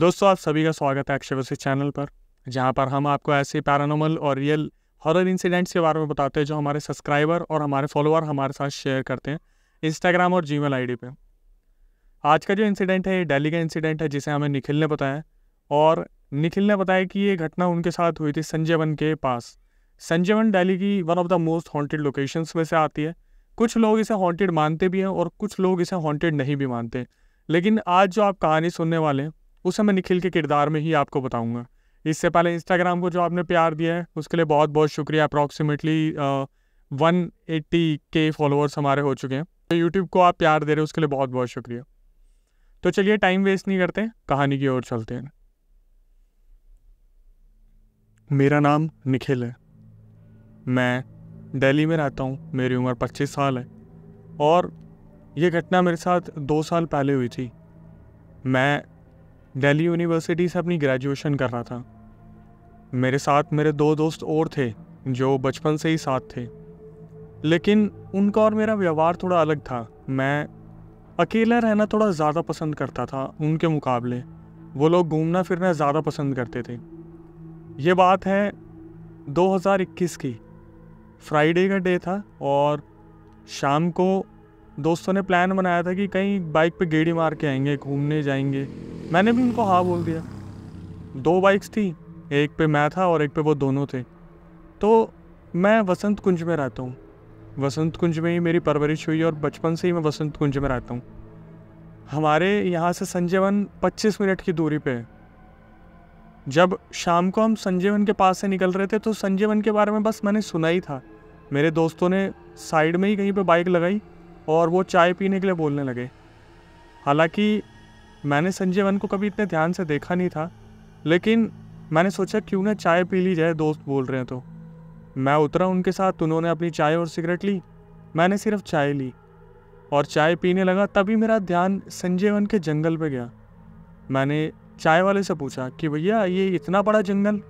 दोस्तों आप सभी का स्वागत है अक्षय चैनल पर जहाँ पर हम आपको ऐसे पैरानॉमल और रियल हॉरर इंसिडेंट्स के बारे में बताते हैं जो हमारे सब्सक्राइबर और हमारे फॉलोअर हमारे साथ शेयर करते हैं इंस्टाग्राम और जी मेल आई पे आज का जो इंसिडेंट है ये डेली का इंसिडेंट है जिसे हमें निखिल ने बताया और निखिल ने बताया कि ये घटना उनके साथ हुई थी संजयवन के पास संजयवन डेली की one of the most haunted locations में से आती है कुछ लोग इसे हॉन्टेड मानते भी हैं और कुछ लोग इसे हॉन्टेड नहीं भी मानते लेकिन आज जो आप कहानी सुनने वाले हैं उसे मैं निखिल के किरदार में ही आपको बताऊंगा इससे पहले इंस्टाग्राम को जो आपने प्यार दिया है उसके लिए बहुत बहुत शुक्रिया approximately one eighty K followers हमारे हो चुके हैं तो यूट्यूब को आप प्यार दे रहे हो उसके लिए बहुत बहुत शुक्रिया तो चलिए टाइम वेस्ट नहीं करते कहानी की ओर चलते हैं मेरा नाम निखिल है मैं दिल्ली में रहता हूँ मेरी उम्र 25 साल है और ये घटना मेरे साथ दो साल पहले हुई थी मैं दिल्ली यूनिवर्सिटी से अपनी ग्रेजुएशन कर रहा था मेरे साथ मेरे दो दोस्त और थे जो बचपन से ही साथ थे लेकिन उनका और मेरा व्यवहार थोड़ा अलग था मैं अकेला रहना थोड़ा ज़्यादा पसंद करता था उनके मुकाबले वो लोग घूमना फिरना ज़्यादा पसंद करते थे ये बात है 2021 की फ्राइडे का डे था और शाम को दोस्तों ने प्लान बनाया था कि कहीं बाइक पे गेड़ी मार के आएंगे घूमने जाएंगे मैंने भी उनको हाँ बोल दिया दो बाइक्स थी एक पे मैं था और एक पे वो दोनों थे तो मैं वसंत कुंज में रहता हूँ वसंत कुंज में ही मेरी परवरिश हुई और बचपन से ही मैं वसंत कुंज में रहता हूँ हमारे यहाँ से संजयवन 25 मिनट की दूरी पे है जब शाम को हम संजयवन के पास से निकल रहे थे तो संजयवन के बारे में बस मैंने सुना ही था मेरे दोस्तों ने साइड में ही कहीं पे बाइक लगाई और वो चाय पीने के लिए बोलने लगे हालांकि मैंने संजय वन को कभी इतने ध्यान से देखा नहीं था लेकिन मैंने सोचा क्यों ना चाय पी ली जाए दोस्त बोल रहे हैं तो मैं उतरा उनके साथ उन्होंने अपनी चाय और सिगरेट ली मैंने सिर्फ चाय ली और चाय पीने लगा तभी मेरा ध्यान संजय वन के जंगल पे गया मैंने चाय वाले से पूछा कि भैया ये इतना बड़ा जंगल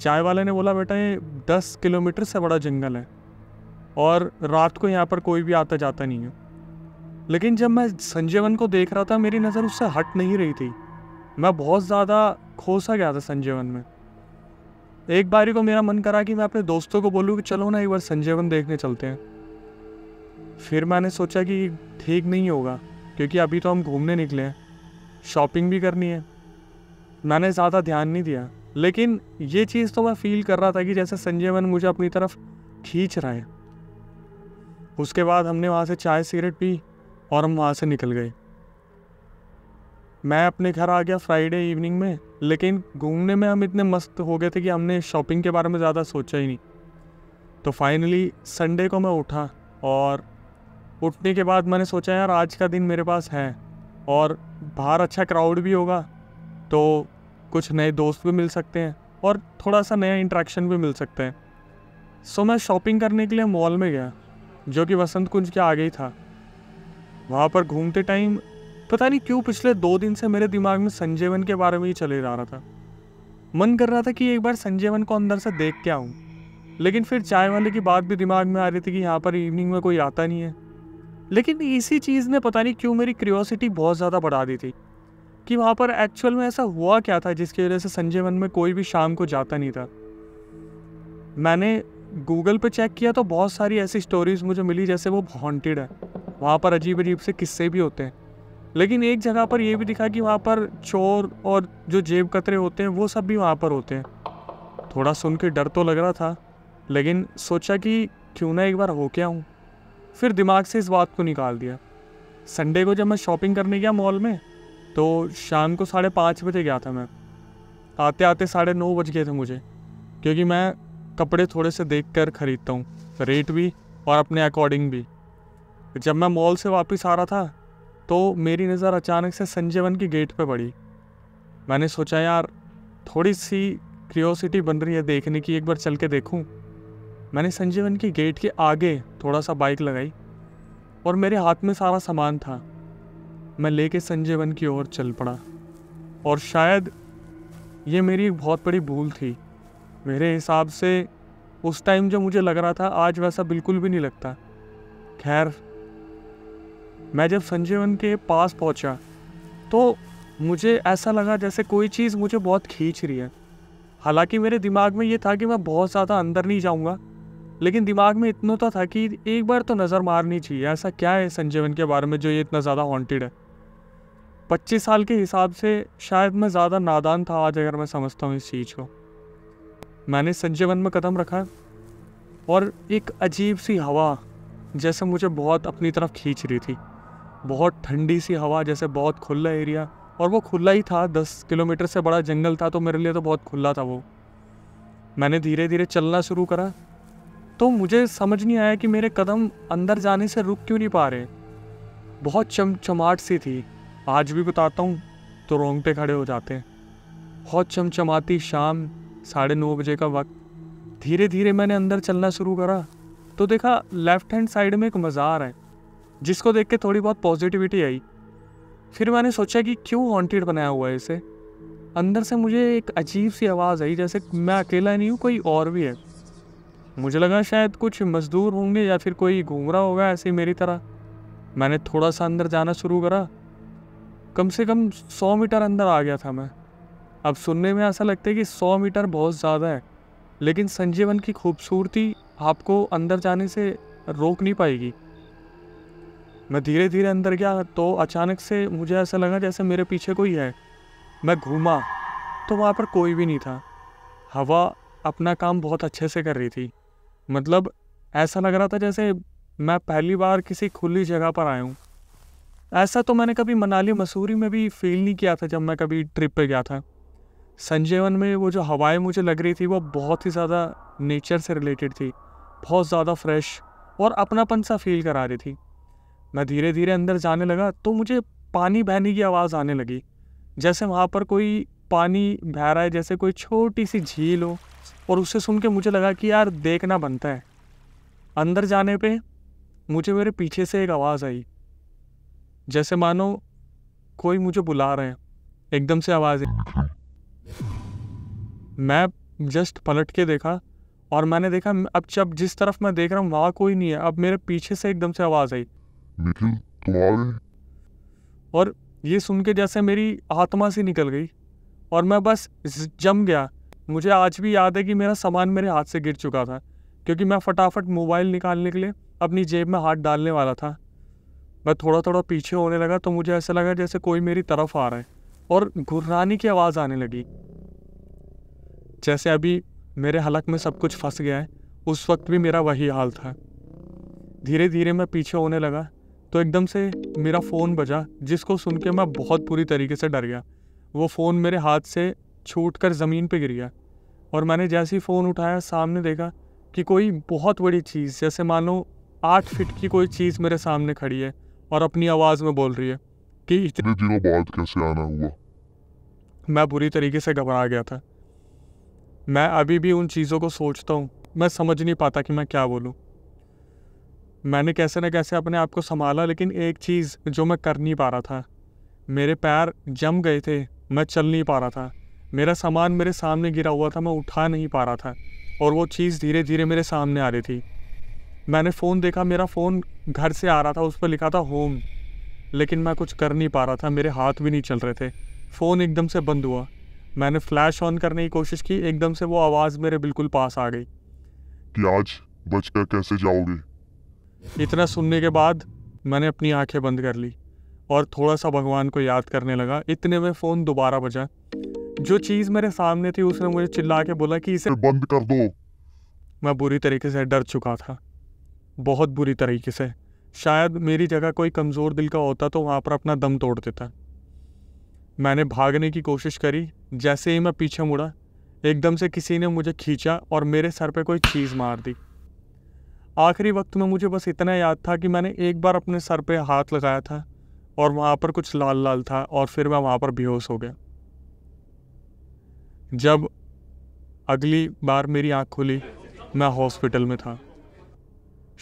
चाय वाले ने बोला बेटा ये दस किलोमीटर से बड़ा जंगल है और रात को यहाँ पर कोई भी आता जाता नहीं है लेकिन जब मैं वन को देख रहा था मेरी नज़र उससे हट नहीं रही थी मैं बहुत ज़्यादा खोसा गया था वन में एक बारी को मेरा मन करा कि मैं अपने दोस्तों को बोलूँ कि चलो ना एक बार वन देखने चलते हैं फिर मैंने सोचा कि ठीक नहीं होगा क्योंकि अभी तो हम घूमने निकले हैं शॉपिंग भी करनी है मैंने ज़्यादा ध्यान नहीं दिया लेकिन ये चीज़ तो मैं फील कर रहा था कि जैसे संजयवन मुझे अपनी तरफ खींच रहा है उसके बाद हमने वहाँ से चाय सिगरेट पी और हम वहाँ से निकल गए मैं अपने घर आ गया फ्राइडे इवनिंग में लेकिन घूमने में हम इतने मस्त हो गए थे कि हमने शॉपिंग के बारे में ज़्यादा सोचा ही नहीं तो फाइनली संडे को मैं उठा और उठने के बाद मैंने सोचा यार आज का दिन मेरे पास है और बाहर अच्छा क्राउड भी होगा तो कुछ नए दोस्त भी मिल सकते हैं और थोड़ा सा नया इंट्रैक्शन भी मिल सकते हैं सो मैं शॉपिंग करने के लिए मॉल में गया जो कि वसंत कुंज के आगे ही था वहाँ पर घूमते टाइम पता नहीं क्यों पिछले दो दिन से मेरे दिमाग में संजयवन के बारे में ही चले जा रहा था मन कर रहा था कि एक बार संजयवन को अंदर से देख के आऊँ लेकिन फिर चाय वाले की बात भी दिमाग में आ रही थी कि यहाँ पर इवनिंग में कोई आता नहीं है लेकिन इसी चीज़ ने पता नहीं क्यों मेरी क्रियोसिटी बहुत ज़्यादा बढ़ा दी थी कि वहाँ पर एक्चुअल में ऐसा हुआ क्या था जिसकी वजह से संजयवन में कोई भी शाम को जाता नहीं था मैंने गूगल पे चेक किया तो बहुत सारी ऐसी स्टोरीज़ मुझे मिली जैसे वो हॉन्टेड है वहाँ पर अजीब अजीब से किस्से भी होते हैं लेकिन एक जगह पर यह भी दिखा कि वहाँ पर चोर और जो जेब कतरे होते हैं वो सब भी वहाँ पर होते हैं थोड़ा सुन के डर तो लग रहा था लेकिन सोचा कि क्यों ना एक बार हो क्या हूँ फिर दिमाग से इस बात को निकाल दिया संडे को जब मैं शॉपिंग करने गया मॉल में तो शाम को साढ़े पाँच बजे गया था मैं आते आते साढ़े नौ बज गए थे मुझे क्योंकि मैं कपड़े थोड़े से देख कर ख़रीदता हूँ रेट भी और अपने अकॉर्डिंग भी जब मैं मॉल से वापस आ रहा था तो मेरी नज़र अचानक से संजयवन की गेट पे पड़ी मैंने सोचा यार थोड़ी सी क्रियोसिटी बन रही है देखने की एक बार चल के देखूँ मैंने संजीवन की गेट के आगे थोड़ा सा बाइक लगाई और मेरे हाथ में सारा सामान था मैं लेके संजीवन की ओर चल पड़ा और शायद ये मेरी एक बहुत बड़ी भूल थी मेरे हिसाब से उस टाइम जो मुझे लग रहा था आज वैसा बिल्कुल भी नहीं लगता खैर मैं जब संजीवन के पास पहुंचा तो मुझे ऐसा लगा जैसे कोई चीज़ मुझे बहुत खींच रही है हालांकि मेरे दिमाग में ये था कि मैं बहुत ज़्यादा अंदर नहीं जाऊंगा लेकिन दिमाग में इतना तो था कि एक बार तो नज़र मारनी चाहिए ऐसा क्या है संजीवन के बारे में जो ये इतना ज़्यादा हॉन्टेड है पच्चीस साल के हिसाब से शायद मैं ज़्यादा नादान था आज अगर मैं समझता हूँ इस चीज़ को मैंने संजीवन में कदम रखा और एक अजीब सी हवा जैसे मुझे बहुत अपनी तरफ खींच रही थी बहुत ठंडी सी हवा जैसे बहुत खुला एरिया और वो खुला ही था दस किलोमीटर से बड़ा जंगल था तो मेरे लिए तो बहुत खुला था वो मैंने धीरे धीरे चलना शुरू करा तो मुझे समझ नहीं आया कि मेरे कदम अंदर जाने से रुक क्यों नहीं पा रहे बहुत चमचमाट सी थी आज भी बताता हूँ तो रोंगटे खड़े हो जाते हैं बहुत चमचमाती शाम साढ़े नौ बजे का वक्त धीरे धीरे मैंने अंदर चलना शुरू करा तो देखा लेफ्ट हैंड साइड में एक मज़ार है जिसको देख के थोड़ी बहुत पॉजिटिविटी आई फिर मैंने सोचा कि क्यों हॉन्टेड बनाया हुआ है इसे अंदर से मुझे एक अजीब सी आवाज़ आई जैसे मैं अकेला नहीं हूँ कोई और भी है मुझे लगा शायद कुछ मज़दूर होंगे या फिर कोई घूम रहा होगा ऐसे मेरी तरह मैंने थोड़ा सा अंदर जाना शुरू करा कम से कम सौ मीटर अंदर आ गया था मैं अब सुनने में ऐसा लगता है कि सौ मीटर बहुत ज़्यादा है लेकिन संजीवन की खूबसूरती आपको अंदर जाने से रोक नहीं पाएगी मैं धीरे धीरे अंदर गया तो अचानक से मुझे ऐसा लगा जैसे मेरे पीछे कोई है मैं घूमा तो वहाँ पर कोई भी नहीं था हवा अपना काम बहुत अच्छे से कर रही थी मतलब ऐसा लग रहा था जैसे मैं पहली बार किसी खुली जगह पर आया हूँ ऐसा तो मैंने कभी मनाली मसूरी में भी फील नहीं किया था जब मैं कभी ट्रिप पे गया था संजीवन में वो जो हवाएं मुझे लग रही थी वो बहुत ही ज़्यादा नेचर से रिलेटेड थी बहुत ज़्यादा फ्रेश और अपनापन सा फील करा रही थी मैं धीरे धीरे अंदर जाने लगा तो मुझे पानी बहने की आवाज़ आने लगी जैसे वहाँ पर कोई पानी बह रहा है जैसे कोई छोटी सी झील हो और उसे सुन के मुझे लगा कि यार देखना बनता है अंदर जाने पे मुझे मेरे पीछे से एक आवाज़ आई जैसे मानो कोई मुझे बुला रहे हैं एकदम से आवाज़ आई मैं जस्ट पलट के देखा और मैंने देखा अब जब जिस तरफ मैं देख रहा हूँ वहाँ कोई नहीं है अब मेरे पीछे से एकदम से आवाज़ आई निखिल तुम और ये सुन के जैसे मेरी आत्मा सी निकल गई और मैं बस जम गया मुझे आज भी याद है कि मेरा सामान मेरे हाथ से गिर चुका था क्योंकि मैं फटाफट मोबाइल निकालने के लिए अपनी जेब में हाथ डालने वाला था मैं थोड़ा थोड़ा पीछे होने लगा तो मुझे ऐसा लगा जैसे कोई मेरी तरफ आ रहा है और घुर्राने की आवाज़ आने लगी जैसे अभी मेरे हलक में सब कुछ फंस गया है उस वक्त भी मेरा वही हाल था धीरे धीरे मैं पीछे होने लगा तो एकदम से मेरा फ़ोन बजा जिसको सुन के मैं बहुत बुरी तरीके से डर गया वो फ़ोन मेरे हाथ से छूट कर ज़मीन पर गिर गया और मैंने जैसे ही फ़ोन उठाया सामने देखा कि कोई बहुत बड़ी चीज़ जैसे मान लो आठ फिट की कोई चीज़ मेरे सामने खड़ी है और अपनी आवाज़ में बोल रही है कि इतने दिनों बाद कैसे आना हुआ मैं बुरी तरीके से घबरा गया था मैं अभी भी उन चीज़ों को सोचता हूँ मैं समझ नहीं पाता कि मैं क्या बोलूँ मैंने कैसे ना कैसे अपने आप को संभाला लेकिन एक चीज़ जो मैं कर नहीं पा रहा था मेरे पैर जम गए थे मैं चल नहीं पा रहा था मेरा सामान मेरे सामने गिरा हुआ था मैं उठा नहीं पा रहा था और वो चीज़ धीरे धीरे मेरे सामने आ रही थी मैंने फ़ोन देखा मेरा फ़ोन घर से आ रहा था उस पर लिखा था होम लेकिन मैं कुछ कर नहीं पा रहा था मेरे हाथ भी नहीं चल रहे थे फ़ोन एकदम से बंद हुआ मैंने फ्लैश ऑन करने की कोशिश की एकदम से वो आवाज़ मेरे बिल्कुल पास आ गई कि आज बच कर कैसे जाओगे इतना सुनने के बाद मैंने अपनी आंखें बंद कर ली और थोड़ा सा भगवान को याद करने लगा इतने में फ़ोन दोबारा बजा जो चीज़ मेरे सामने थी उसने मुझे चिल्ला के बोला कि इसे बंद कर दो मैं बुरी तरीके से डर चुका था बहुत बुरी तरीके से शायद मेरी जगह कोई कमज़ोर दिल का होता तो वहाँ पर अपना दम तोड़ देता मैंने भागने की कोशिश करी जैसे ही मैं पीछे मुड़ा एकदम से किसी ने मुझे खींचा और मेरे सर पे कोई चीज़ मार दी आखिरी वक्त में मुझे बस इतना याद था कि मैंने एक बार अपने सर पे हाथ लगाया था और वहाँ पर कुछ लाल लाल था और फिर मैं वहाँ पर बेहोश हो गया जब अगली बार मेरी आँख खुली मैं हॉस्पिटल में था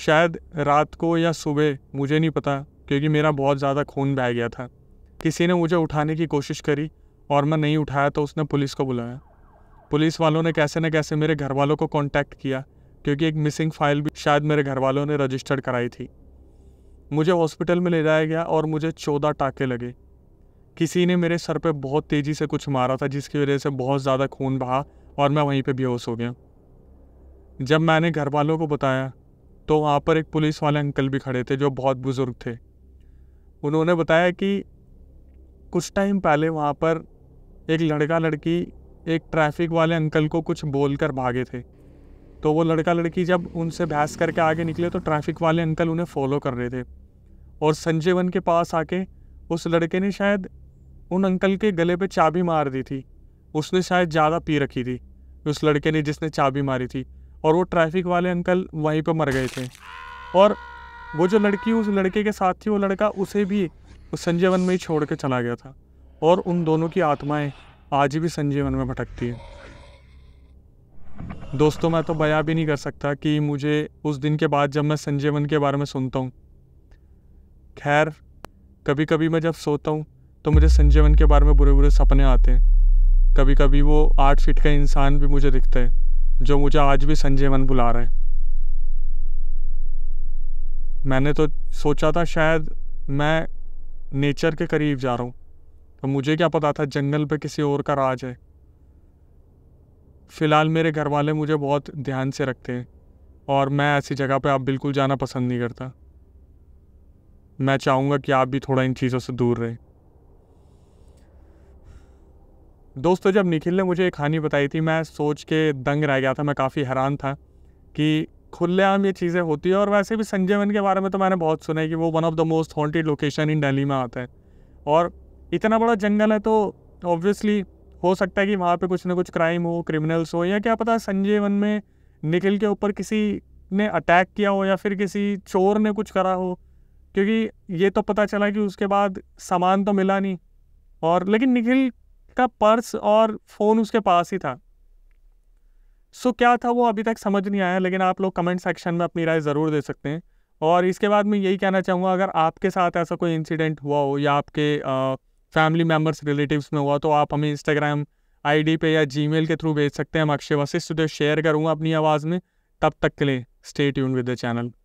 शायद रात को या सुबह मुझे नहीं पता क्योंकि मेरा बहुत ज़्यादा खून बह गया था किसी ने मुझे उठाने की कोशिश करी और मैं नहीं उठाया तो उसने पुलिस को बुलाया पुलिस वालों ने कैसे न कैसे मेरे घर वालों को कांटेक्ट किया क्योंकि एक मिसिंग फाइल भी शायद मेरे घर वालों ने रजिस्टर्ड कराई थी मुझे हॉस्पिटल में ले जाया गया और मुझे चौदह टाके लगे किसी ने मेरे सर पे बहुत तेज़ी से कुछ मारा था जिसकी वजह से बहुत ज़्यादा खून बहा और मैं वहीं पे बेहोश हो गया जब मैंने घर वालों को बताया तो वहाँ पर एक पुलिस वाले अंकल भी खड़े थे जो बहुत बुज़ुर्ग थे उन्होंने बताया कि कुछ टाइम पहले वहाँ पर एक लड़का लड़की एक ट्रैफिक वाले अंकल को कुछ बोल कर भागे थे तो वो लड़का लड़की जब उनसे बहस करके आगे निकले तो ट्रैफिक वाले अंकल उन्हें फॉलो कर रहे थे और संजयवन के पास आके उस लड़के ने शायद उन अंकल के गले पे चाबी मार दी थी उसने शायद ज़्यादा पी रखी थी उस लड़के ने जिसने चाबी मारी थी और वो ट्रैफिक वाले अंकल वहीं पर मर गए थे और वो जो लड़की उस लड़के के साथ थी वो लड़का उसे भी उस संजीवन में ही छोड़ के चला गया था और उन दोनों की आत्माएं आज भी संजीवन में भटकती हैं दोस्तों मैं तो बया भी नहीं कर सकता कि मुझे उस दिन के बाद जब मैं वन के बारे में सुनता हूँ खैर कभी कभी मैं जब सोता हूँ तो मुझे वन के बारे में बुरे बुरे सपने आते हैं कभी कभी वो आठ फीट का इंसान भी मुझे दिखता है जो मुझे आज भी वन बुला रहे हैं मैंने तो सोचा था शायद मैं नेचर के करीब जा रहा हूँ तो मुझे क्या पता था जंगल पे किसी और का राज है फ़िलहाल मेरे घर वाले मुझे बहुत ध्यान से रखते हैं और मैं ऐसी जगह पे आप बिल्कुल जाना पसंद नहीं करता मैं चाहूँगा कि आप भी थोड़ा इन चीज़ों से दूर रहें दोस्तों जब निखिल ने मुझे एक कहानी बताई थी मैं सोच के दंग रह गया था मैं काफ़ी हैरान था कि खुलेआम ये चीज़ें होती है और वैसे भी संजय वन के बारे में तो मैंने बहुत सुना है कि वो one of the most haunted location in Delhi में आता है और इतना बड़ा जंगल है तो ऑब्वियसली हो सकता है कि वहाँ पे कुछ ना कुछ क्राइम हो क्रिमिनल्स हो या क्या पता संजय वन में निखिल के ऊपर किसी ने अटैक किया हो या फिर किसी चोर ने कुछ करा हो क्योंकि ये तो पता चला कि उसके बाद सामान तो मिला नहीं और लेकिन निखिल का पर्स और फ़ोन उसके पास ही था सो क्या था वो अभी तक समझ नहीं आया लेकिन आप लोग कमेंट सेक्शन में अपनी राय ज़रूर दे सकते हैं और इसके बाद मैं यही कहना चाहूँगा अगर आपके साथ ऐसा कोई इंसिडेंट हुआ हो या आपके आ, फैमिली मेम्बर्स रिलेटिव्स में हुआ तो आप हमें इंस्टाग्राम आईडी पे या जीमेल के थ्रू भेज सकते हैं हम अक्षय वशिष्ठ तो शेयर करूँगा अपनी आवाज़ में तब तक के लिए stay tune with the channel